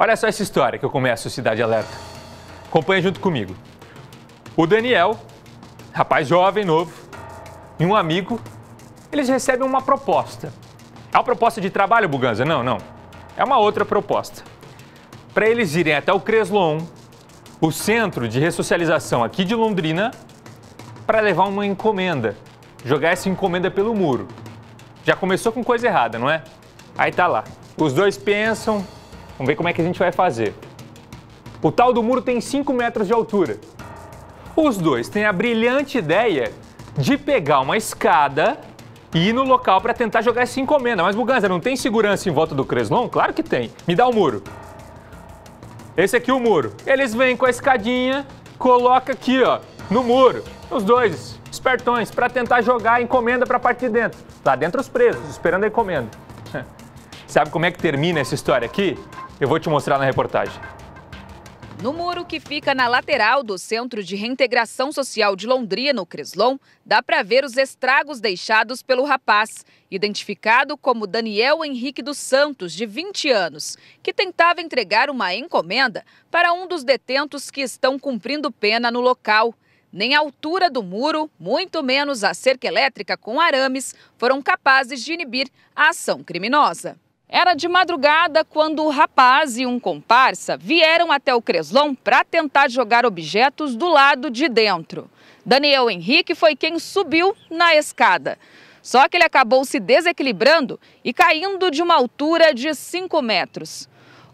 Olha só essa história que eu começo Cidade Alerta. Acompanha junto comigo. O Daniel, rapaz jovem, novo, e um amigo, eles recebem uma proposta. É uma proposta de trabalho, Buganza? Não, não. É uma outra proposta. Para eles irem até o Creslon, o centro de ressocialização aqui de Londrina, para levar uma encomenda, jogar essa encomenda pelo muro. Já começou com coisa errada, não é? Aí tá lá. Os dois pensam, Vamos ver como é que a gente vai fazer. O tal do muro tem 5 metros de altura. Os dois têm a brilhante ideia de pegar uma escada e ir no local para tentar jogar essa encomenda. Mas, Buganza, não tem segurança em volta do Creslon? Claro que tem. Me dá o muro. Esse aqui é o muro. Eles vêm com a escadinha, coloca aqui, ó, no muro. Os dois, espertões, para tentar jogar a encomenda para a parte de dentro. Lá dentro os presos, esperando a encomenda. Sabe como é que termina essa história aqui? Eu vou te mostrar na reportagem. No muro que fica na lateral do Centro de Reintegração Social de Londrina, no Creslon, dá para ver os estragos deixados pelo rapaz, identificado como Daniel Henrique dos Santos, de 20 anos, que tentava entregar uma encomenda para um dos detentos que estão cumprindo pena no local. Nem a altura do muro, muito menos a cerca elétrica com arames, foram capazes de inibir a ação criminosa. Era de madrugada quando o rapaz e um comparsa vieram até o Creslon para tentar jogar objetos do lado de dentro. Daniel Henrique foi quem subiu na escada. Só que ele acabou se desequilibrando e caindo de uma altura de 5 metros.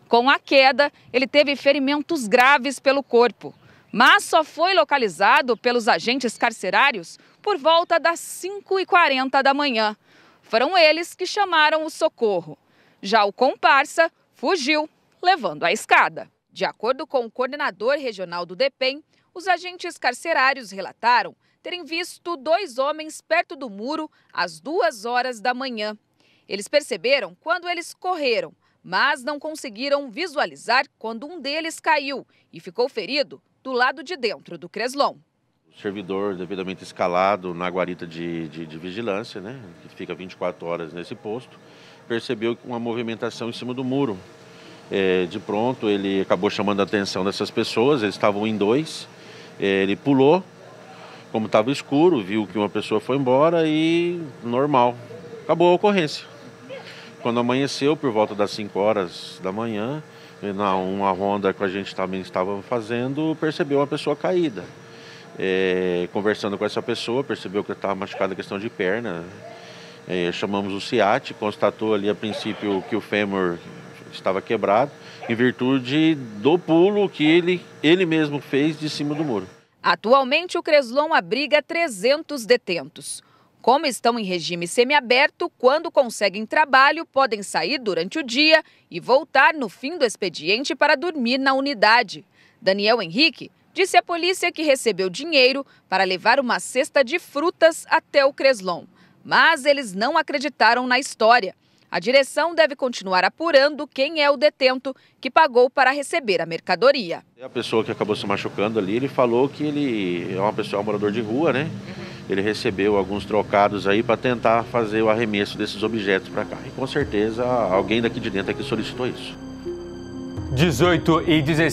Com a queda, ele teve ferimentos graves pelo corpo, mas só foi localizado pelos agentes carcerários por volta das 5h40 da manhã. Foram eles que chamaram o socorro. Já o comparsa fugiu, levando a escada. De acordo com o coordenador regional do DEPEN, os agentes carcerários relataram terem visto dois homens perto do muro às duas horas da manhã. Eles perceberam quando eles correram, mas não conseguiram visualizar quando um deles caiu e ficou ferido do lado de dentro do Creslon. O servidor devidamente escalado na guarita de, de, de vigilância, né, que fica 24 horas nesse posto, percebeu uma movimentação em cima do muro. É, de pronto, ele acabou chamando a atenção dessas pessoas, eles estavam em dois. É, ele pulou, como estava escuro, viu que uma pessoa foi embora e normal. Acabou a ocorrência. Quando amanheceu, por volta das 5 horas da manhã, na uma ronda que a gente também estava fazendo, percebeu uma pessoa caída. É, conversando com essa pessoa, percebeu que estava machucada a questão de perna. É, chamamos o CIAT, constatou ali a princípio que o fêmur estava quebrado, em virtude do pulo que ele, ele mesmo fez de cima do muro. Atualmente, o Creslon abriga 300 detentos. Como estão em regime semiaberto, quando conseguem trabalho, podem sair durante o dia e voltar no fim do expediente para dormir na unidade. Daniel Henrique disse à polícia que recebeu dinheiro para levar uma cesta de frutas até o Creslon mas eles não acreditaram na história. A direção deve continuar apurando quem é o detento que pagou para receber a mercadoria. É a pessoa que acabou se machucando ali, ele falou que ele é uma pessoa, é um morador de rua, né? Uhum. Ele recebeu alguns trocados aí para tentar fazer o arremesso desses objetos para cá. E com certeza alguém daqui de dentro é que solicitou isso. 18 e 16.